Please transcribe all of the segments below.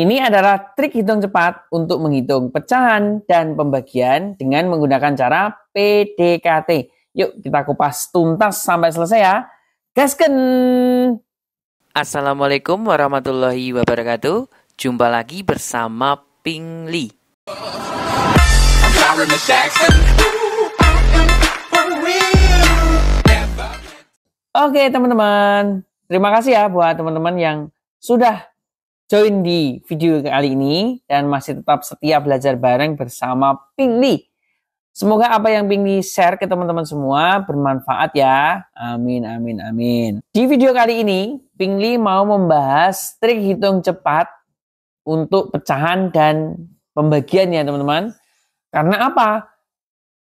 Ini adalah trik hitung cepat untuk menghitung pecahan dan pembagian dengan menggunakan cara PDKT. Yuk kita kupas tuntas sampai selesai ya. Gasken! Assalamualaikum warahmatullahi wabarakatuh. Jumpa lagi bersama Ping Lee. Oke teman-teman, terima kasih ya buat teman-teman yang sudah join di video kali ini dan masih tetap setia belajar bareng bersama Pingli. Semoga apa yang Pingli share ke teman-teman semua bermanfaat ya. Amin, amin, amin. Di video kali ini, Pingli mau membahas trik hitung cepat untuk pecahan dan pembagian ya teman-teman. Karena apa?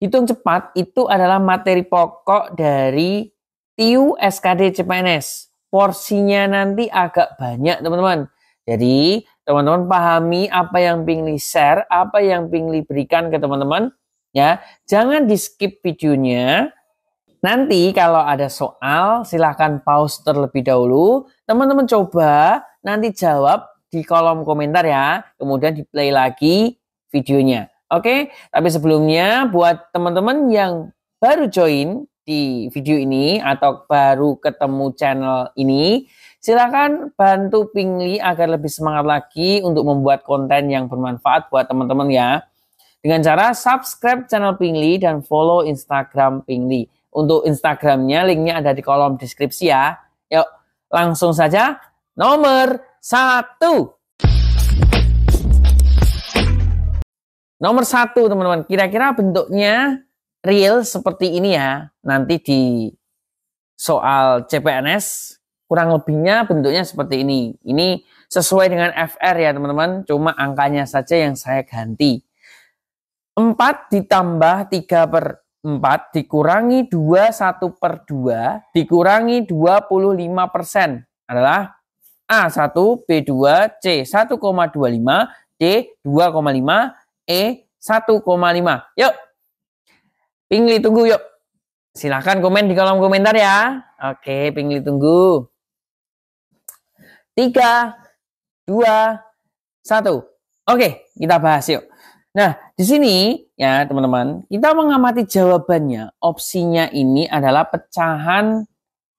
Hitung cepat itu adalah materi pokok dari TIU SKD CPNS. Porsinya nanti agak banyak teman-teman jadi teman-teman pahami apa yang Pingli share, apa yang Pingli berikan ke teman-teman. Ya, jangan di skip videonya. Nanti kalau ada soal silahkan pause terlebih dahulu. Teman-teman coba nanti jawab di kolom komentar ya. Kemudian di play lagi videonya. Oke, tapi sebelumnya buat teman-teman yang baru join di video ini atau baru ketemu channel ini, Silahkan bantu Pingli agar lebih semangat lagi untuk membuat konten yang bermanfaat buat teman-teman ya. Dengan cara subscribe channel Pingli dan follow Instagram Pingli. Untuk Instagramnya linknya ada di kolom deskripsi ya. Yuk langsung saja nomor satu. Nomor satu teman-teman, kira-kira bentuknya real seperti ini ya. Nanti di soal CPNS kurang lebihnya bentuknya seperti ini. Ini sesuai dengan FR ya teman-teman, cuma angkanya saja yang saya ganti. 4 ditambah 3 per 4 dikurangi 2 1 per 2 dikurangi 25 persen adalah A1, B2, C 1,25, D 2,5, E 1,5. Yuk, Pingli tunggu yuk. Silahkan komen di kolom komentar ya. Oke, Pingli tunggu. Tiga, dua, satu. Oke, kita bahas yuk. Nah, di sini ya teman-teman, kita mengamati jawabannya. Opsinya ini adalah pecahan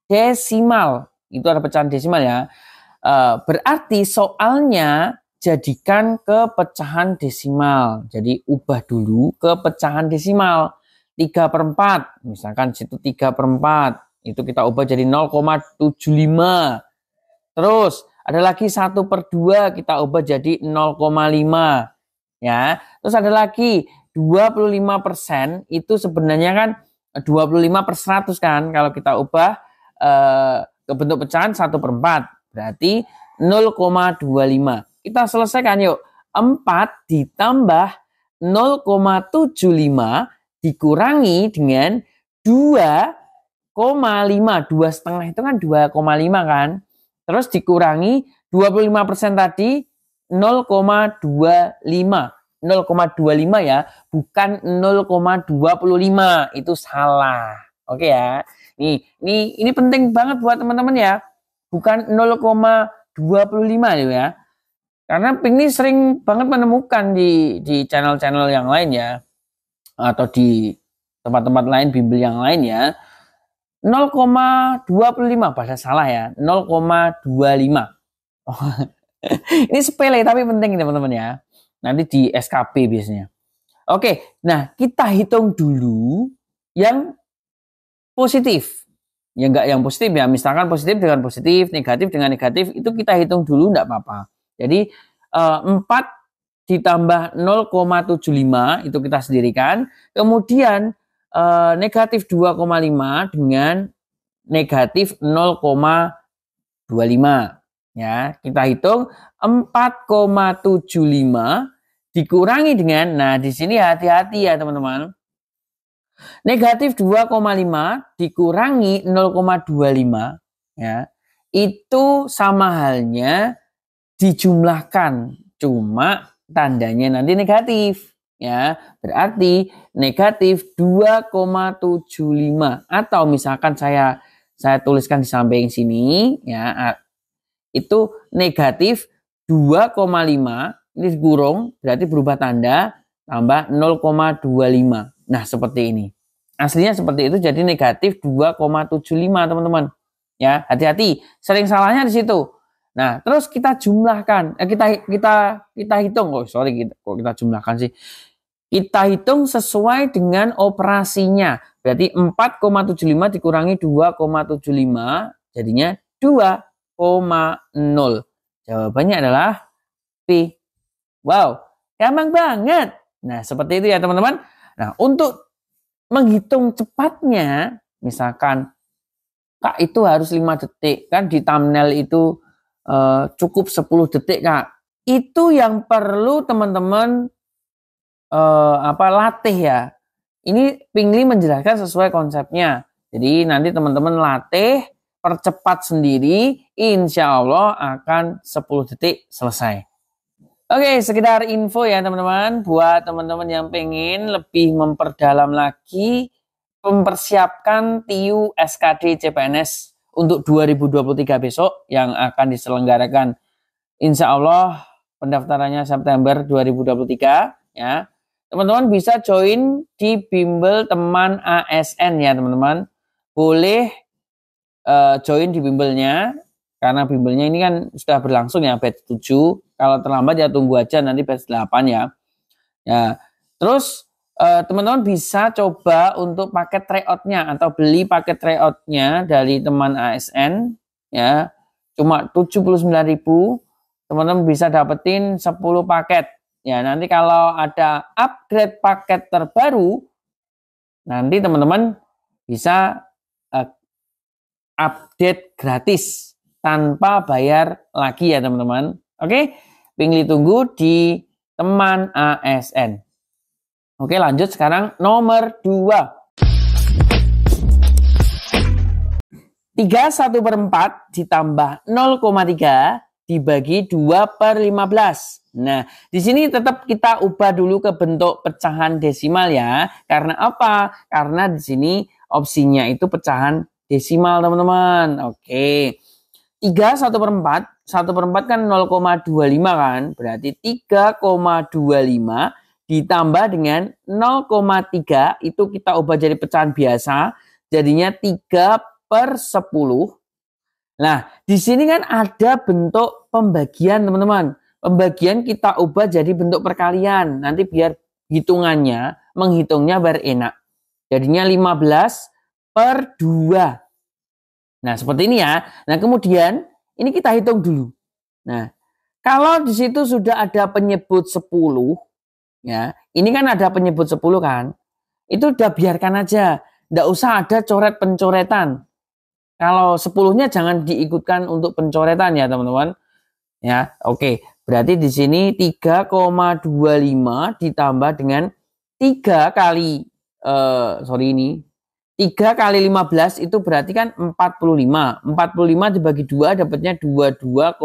desimal. Itu ada pecahan desimal ya. E, berarti soalnya jadikan ke pecahan desimal. Jadi ubah dulu ke pecahan desimal. 3 per 4. Misalkan situ 3 per 4. Itu kita ubah jadi 0,75. Terus ada lagi 1 per 2 kita ubah jadi 0,5 ya. Terus ada lagi 25% persen itu sebenarnya kan 25 per 100 kan kalau kita ubah eh, ke bentuk pecahan 1 per 4 berarti 0,25. Kita selesaikan yuk. 4 ditambah 0,75 dikurangi dengan 2,5. 2,5 itu kan 2,5 kan. Terus dikurangi 25% tadi 0,25. 0,25 ya, bukan 0,25. Itu salah. Oke ya. Nih, ini ini penting banget buat teman-teman ya. Bukan 0,25 ya. Karena Pink ini sering banget menemukan di di channel-channel yang lain ya atau di tempat-tempat lain bimbel yang lain ya 0,25 bahasa salah ya 0,25 oh, ini sepele tapi penting teman-teman ya nanti di SKP biasanya oke nah kita hitung dulu yang positif ya enggak yang positif ya misalkan positif dengan positif negatif dengan negatif itu kita hitung dulu enggak apa-apa jadi 4 eh, ditambah 0,75 itu kita sendirikan kemudian e, negatif 2,5 dengan negatif 0,25. Ya, kita hitung 4,75 dikurangi dengan, nah di sini hati-hati ya teman-teman. Negatif 2,5 dikurangi 0,25 ya itu sama halnya dijumlahkan cuma tandanya nanti negatif ya berarti negatif 2,75 atau misalkan saya saya tuliskan di samping sini ya itu negatif 2,5 ini gurung berarti berubah tanda tambah 0,25 nah seperti ini aslinya seperti itu jadi negatif 2,75 teman-teman ya hati-hati sering salahnya di situ Nah, terus kita jumlahkan, eh, kita kita kita hitung oh, sorry kita, kok kita jumlahkan sih. Kita hitung sesuai dengan operasinya. Berarti 4,75 dikurangi 2,75 jadinya 2,0. Jawabannya adalah P. Wow, gampang banget. Nah, seperti itu ya teman-teman. Nah, untuk menghitung cepatnya, misalkan Kak itu harus 5 detik, kan di thumbnail itu eh, cukup 10 detik Kak. Itu yang perlu teman-teman uh, apa latih ya. Ini Pingli menjelaskan sesuai konsepnya. Jadi nanti teman-teman latih, percepat sendiri, insya Allah akan 10 detik selesai. Oke, sekedar info ya teman-teman. Buat teman-teman yang pengen lebih memperdalam lagi, mempersiapkan TIU SKD CPNS untuk 2023 besok yang akan diselenggarakan. Insya Allah pendaftarannya September 2023 ya. Teman-teman bisa join di bimbel teman ASN ya teman-teman. Boleh uh, join di bimbelnya karena bimbelnya ini kan sudah berlangsung ya batch 7. Kalau terlambat ya tunggu aja nanti batch 8 ya. Ya. Terus eh, teman-teman uh, bisa coba untuk paket tryoutnya atau beli paket tryoutnya dari teman ASN ya. Cuma 79.000 teman-teman bisa dapetin 10 paket Ya, nanti kalau ada upgrade paket terbaru, nanti teman-teman bisa uh, update gratis tanpa bayar lagi ya teman-teman. Oke, Pingli tunggu di teman ASN. Oke, lanjut sekarang nomor 2. 31 per 4 ditambah 0,3 dibagi 2 per 15. Nah, di sini tetap kita ubah dulu ke bentuk pecahan desimal ya. Karena apa? Karena di sini opsinya itu pecahan desimal, teman-teman. Oke. 3 1 per 4. 1 per 4 kan 0,25 kan. Berarti 3,25 ditambah dengan 0,3 itu kita ubah jadi pecahan biasa. Jadinya 3 per 10. Nah, di sini kan ada bentuk pembagian, teman-teman. Pembagian kita ubah jadi bentuk perkalian. Nanti biar hitungannya, menghitungnya berenak. Jadinya 15 per 2. Nah, seperti ini ya. Nah, kemudian ini kita hitung dulu. Nah, kalau di situ sudah ada penyebut 10, ya, ini kan ada penyebut 10 kan? Itu udah biarkan aja. tidak usah ada coret pencoretan. Kalau 10-nya jangan diikutkan untuk pencoretan ya, teman-teman. Ya, oke. Okay. Berarti di sini 3,25 ditambah dengan 3 kali uh, sorry ini 3 kali 15 itu berarti kan 45. 45 dibagi 2 dapatnya 22,5.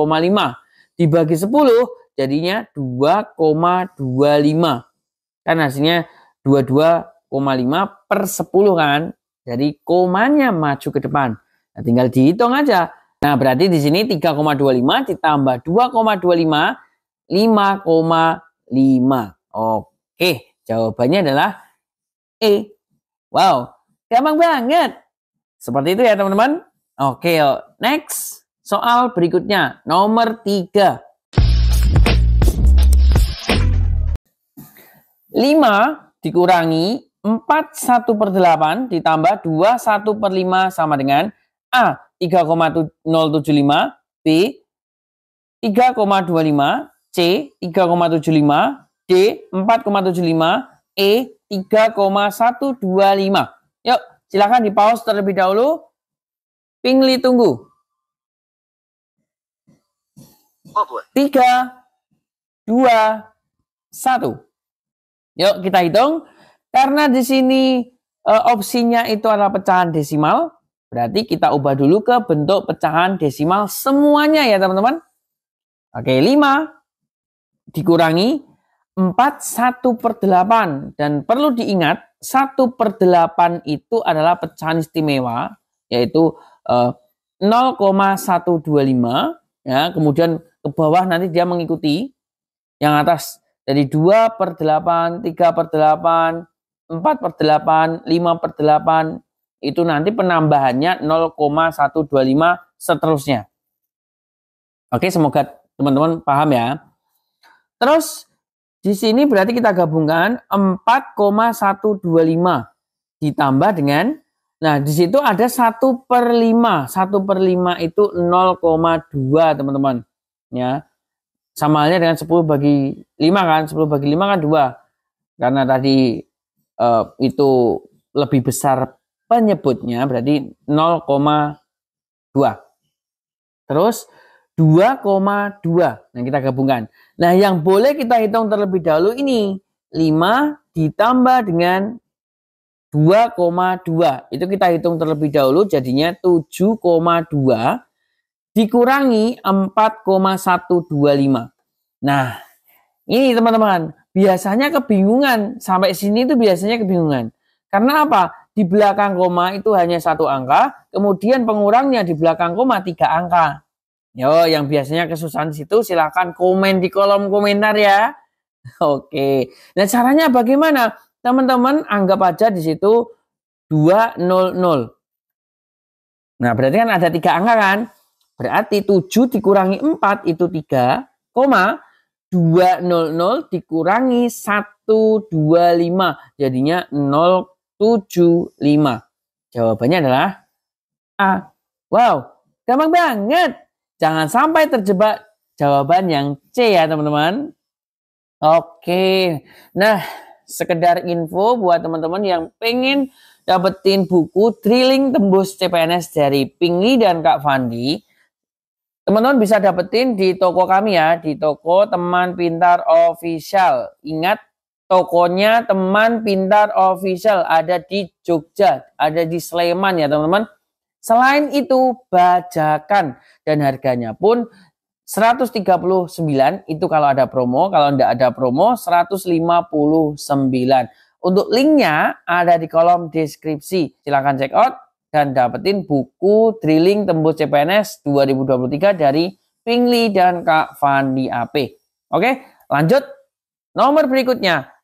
Dibagi 10 jadinya 2,25. Kan hasilnya 22,5 per 10 kan. Jadi komanya maju ke depan. Nah, tinggal dihitung aja. Nah, berarti di sini 3,25 ditambah 2,25 5,5. Oke, jawabannya adalah E. Wow, gampang banget. Seperti itu ya teman-teman. Oke, yuk. next. Soal berikutnya, nomor 3. 5 dikurangi 4, 1 per 8 ditambah 2, 1 per 5 sama dengan A. 3,075 B 3,25 C 3,75 D 4,75 E 3,125 yuk silahkan di pause terlebih dahulu Pingli tunggu 3 2 1 yuk kita hitung karena di sini e, opsinya itu adalah pecahan desimal Berarti kita ubah dulu ke bentuk pecahan desimal semuanya ya teman-teman. Oke, 5 dikurangi 4 1 per 8. Dan perlu diingat 1 per 8 itu adalah pecahan istimewa yaitu eh, 0,125 ya kemudian ke bawah nanti dia mengikuti yang atas dari 2 per 8, 3 per 8, 4 per 8, 5 per 8, itu nanti penambahannya 0,125 seterusnya. Oke, semoga teman-teman paham ya. Terus di sini berarti kita gabungkan 4,125 ditambah dengan Nah, di situ ada 1 per 5. 1 per 5 itu 0,2, teman-teman. Ya. Sama halnya dengan 10 bagi 5 kan. 10 bagi 5 kan 2. Karena tadi uh, itu lebih besar penyebutnya berarti 0,2. Terus 2,2 yang kita gabungkan. Nah, yang boleh kita hitung terlebih dahulu ini 5 ditambah dengan 2,2. Itu kita hitung terlebih dahulu jadinya 7,2 dikurangi 4,125. Nah, ini teman-teman, biasanya kebingungan sampai sini itu biasanya kebingungan. Karena apa? di belakang koma itu hanya satu angka, kemudian pengurangnya di belakang koma tiga angka. Yo, yang biasanya kesusahan di situ silahkan komen di kolom komentar ya. Oke. Nah, caranya bagaimana? Teman-teman anggap aja di situ 200. Nah, berarti kan ada tiga angka kan? Berarti 7 dikurangi 4 itu 3, koma 200 dikurangi 125 jadinya 0, 75? Jawabannya adalah A. Wow, gampang banget. Jangan sampai terjebak jawaban yang C ya teman-teman. Oke, nah sekedar info buat teman-teman yang pengen dapetin buku drilling tembus CPNS dari Pingli dan Kak Fandi. Teman-teman bisa dapetin di toko kami ya, di toko Teman Pintar Official. Ingat tokonya teman pintar official ada di Jogja, ada di Sleman ya teman-teman. Selain itu bajakan dan harganya pun 139 itu kalau ada promo, kalau tidak ada promo 159. Untuk linknya ada di kolom deskripsi. Silahkan check out dan dapetin buku Drilling Tembus CPNS 2023 dari Pingli dan Kak Fandi AP. Oke, lanjut. Nomor berikutnya,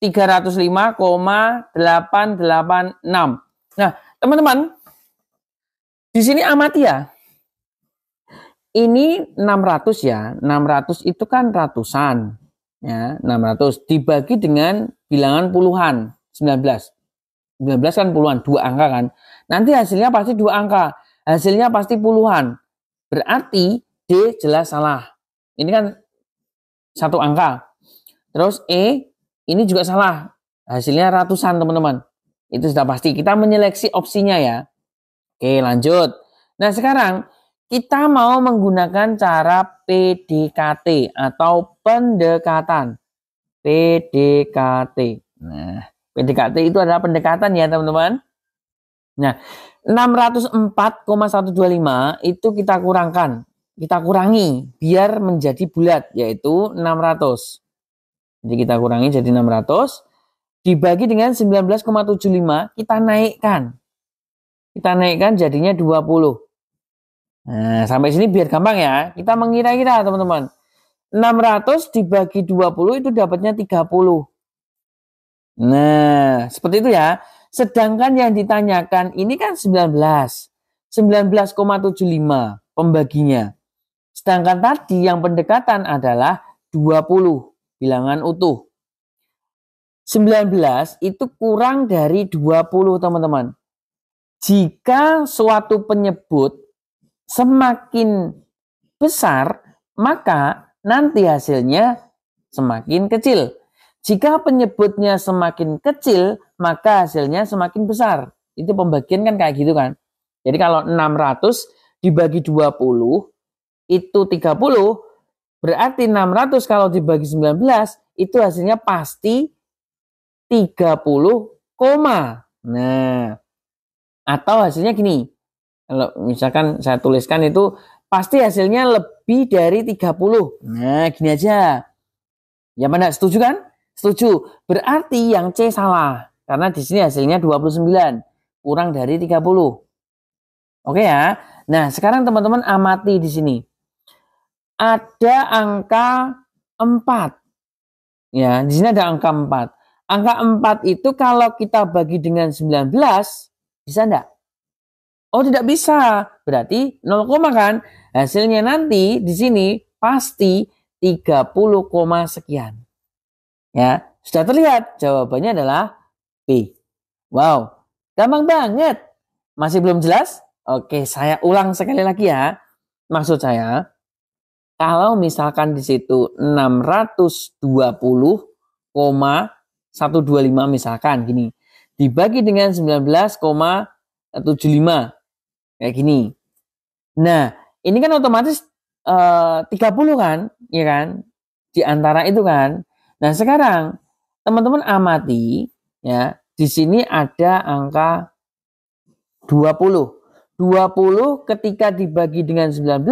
305,886. Nah, teman-teman, di sini amati ya. Ini 600 ya. 600 itu kan ratusan. Ya, 600 dibagi dengan bilangan puluhan, 19. 19 kan puluhan, dua angka kan. Nanti hasilnya pasti dua angka. Hasilnya pasti puluhan. Berarti D jelas salah. Ini kan satu angka. Terus E ini juga salah. Hasilnya ratusan teman-teman. Itu sudah pasti. Kita menyeleksi opsinya ya. Oke lanjut. Nah sekarang kita mau menggunakan cara PDKT atau pendekatan. PDKT. Nah, PDKT itu adalah pendekatan ya teman-teman. Nah, 604,125 itu kita kurangkan, kita kurangi biar menjadi bulat yaitu 600. Jadi kita kurangi jadi 600 dibagi dengan 19,75 kita naikkan. Kita naikkan jadinya 20. Nah, sampai sini biar gampang ya. Kita mengira-kira, teman-teman. 600 dibagi 20 itu dapatnya 30. Nah, seperti itu ya. Sedangkan yang ditanyakan ini kan 19. 19,75 pembaginya. Sedangkan tadi yang pendekatan adalah 20 bilangan utuh. 19 itu kurang dari 20 teman-teman. Jika suatu penyebut semakin besar, maka nanti hasilnya semakin kecil. Jika penyebutnya semakin kecil, maka hasilnya semakin besar. Itu pembagian kan kayak gitu kan. Jadi kalau 600 dibagi 20 itu 30, Berarti 600 kalau dibagi 19 itu hasilnya pasti 30 Nah, atau hasilnya gini. Kalau misalkan saya tuliskan itu pasti hasilnya lebih dari 30. Nah, gini aja. Ya mana setuju kan? Setuju. Berarti yang C salah. Karena di sini hasilnya 29 kurang dari 30. Oke ya. Nah, sekarang teman-teman amati di sini ada angka 4. Ya, di sini ada angka 4. Angka 4 itu kalau kita bagi dengan 19 bisa enggak? Oh, tidak bisa. Berarti 0, kan? Hasilnya nanti di sini pasti 30, sekian. Ya, sudah terlihat jawabannya adalah B. Wow, gampang banget. Masih belum jelas? Oke, saya ulang sekali lagi ya. Maksud saya, kalau misalkan di situ 620,125 misalkan gini. Dibagi dengan 19,75. Kayak gini. Nah, ini kan otomatis eh, uh, 30 kan, ya kan? Di antara itu kan. Nah, sekarang teman-teman amati ya, di sini ada angka 20. 20 ketika dibagi dengan 19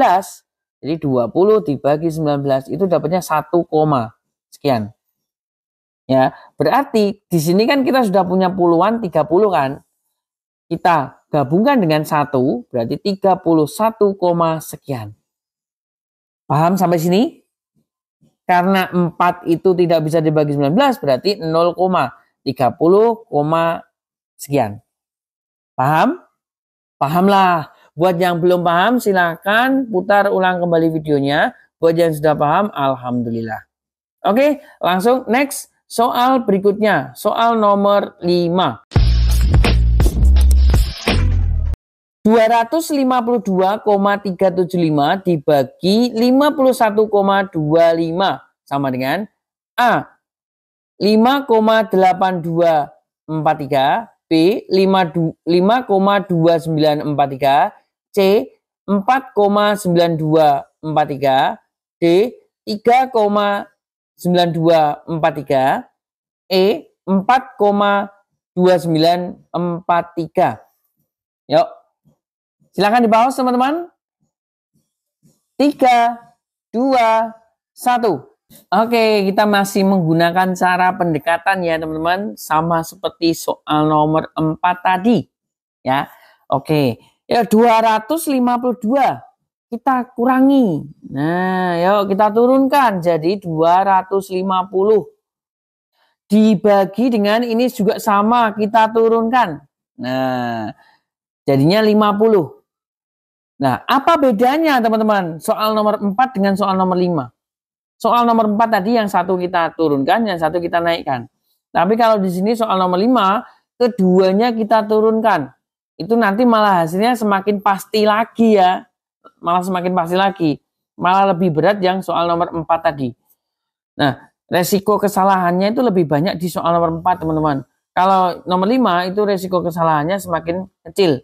jadi 20 dibagi 19 itu dapatnya 1, sekian. Ya, berarti di sini kan kita sudah punya puluhan 30 kan. Kita gabungkan dengan 1 berarti 31, sekian. Paham sampai sini? Karena 4 itu tidak bisa dibagi 19 berarti 0, 30, sekian. Paham? Pahamlah. Buat yang belum paham silahkan putar ulang kembali videonya. Buat yang sudah paham, Alhamdulillah. Oke, langsung next. Soal berikutnya, soal nomor 5. 252,375 dibagi 51,25 sama dengan A 5,8243, B 5,2943, C 4,9243, D 3,9243, E 4,2943. Yuk. Silakan di bawah teman-teman. 3 2 1. Oke, kita masih menggunakan cara pendekatan ya teman-teman, sama seperti soal nomor 4 tadi. Ya. Oke ya 252 kita kurangi. Nah, yuk kita turunkan jadi 250 dibagi dengan ini juga sama kita turunkan. Nah, jadinya 50. Nah, apa bedanya teman-teman soal nomor 4 dengan soal nomor 5? Soal nomor 4 tadi yang satu kita turunkan, yang satu kita naikkan. Tapi kalau di sini soal nomor 5, keduanya kita turunkan itu nanti malah hasilnya semakin pasti lagi ya. Malah semakin pasti lagi. Malah lebih berat yang soal nomor 4 tadi. Nah, resiko kesalahannya itu lebih banyak di soal nomor 4, teman-teman. Kalau nomor 5 itu resiko kesalahannya semakin kecil.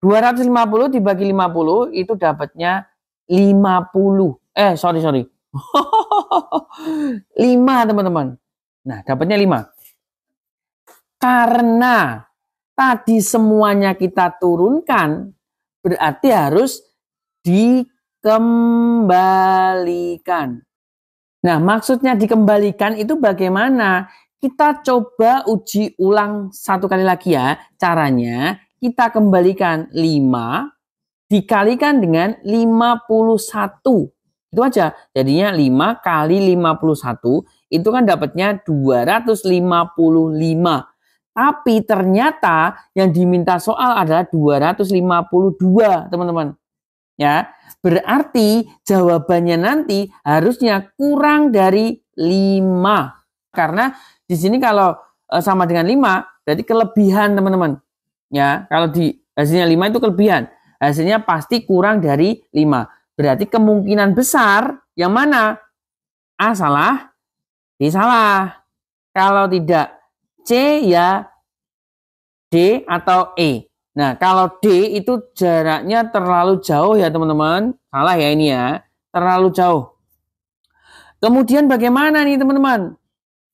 250 dibagi 50 itu dapatnya 50. Eh, sorry, sorry. 5, teman-teman. Nah, dapatnya 5. Karena tadi semuanya kita turunkan, berarti harus dikembalikan. Nah, maksudnya dikembalikan itu bagaimana? Kita coba uji ulang satu kali lagi ya caranya. Kita kembalikan 5 dikalikan dengan 51. Itu aja. Jadinya 5 kali 51 itu kan dapatnya 255. Tapi ternyata yang diminta soal adalah 252, teman-teman. Ya, berarti jawabannya nanti harusnya kurang dari 5. Karena di sini kalau e, sama dengan 5, jadi kelebihan, teman-teman. Ya, kalau di hasilnya 5 itu kelebihan. Hasilnya pasti kurang dari 5. Berarti kemungkinan besar yang mana? A salah, B salah. Kalau tidak C ya D atau E. Nah, kalau D itu jaraknya terlalu jauh ya teman-teman. Salah ya ini ya. Terlalu jauh. Kemudian bagaimana nih teman-teman?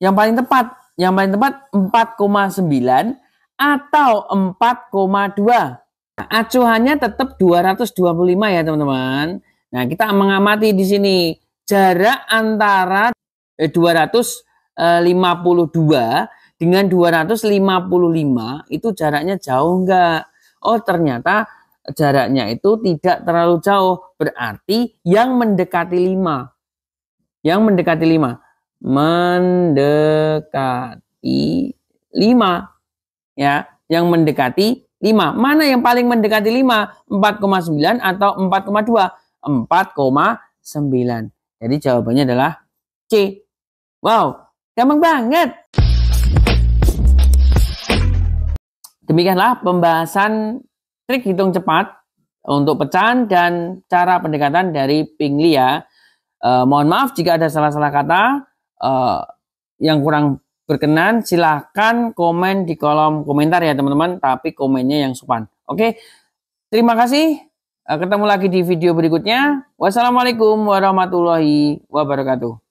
Yang paling tepat, yang paling tepat 4,9 atau 4,2. Nah, acuannya tetap 225 ya teman-teman. Nah, kita mengamati di sini jarak antara 252 eh, dengan 255 itu jaraknya jauh enggak? Oh ternyata jaraknya itu tidak terlalu jauh. Berarti yang mendekati 5. Yang mendekati 5. Mendekati 5. Ya, yang mendekati 5. Mana yang paling mendekati 5? 4,9 atau 4,2? 4,9. Jadi jawabannya adalah C. Wow, gampang banget. Demikianlah pembahasan trik hitung cepat untuk pecahan dan cara pendekatan dari Pinglia. Eh, mohon maaf jika ada salah-salah kata eh, yang kurang berkenan. Silahkan komen di kolom komentar ya teman-teman, tapi komennya yang sopan. Oke, terima kasih. Eh, ketemu lagi di video berikutnya. Wassalamualaikum warahmatullahi wabarakatuh.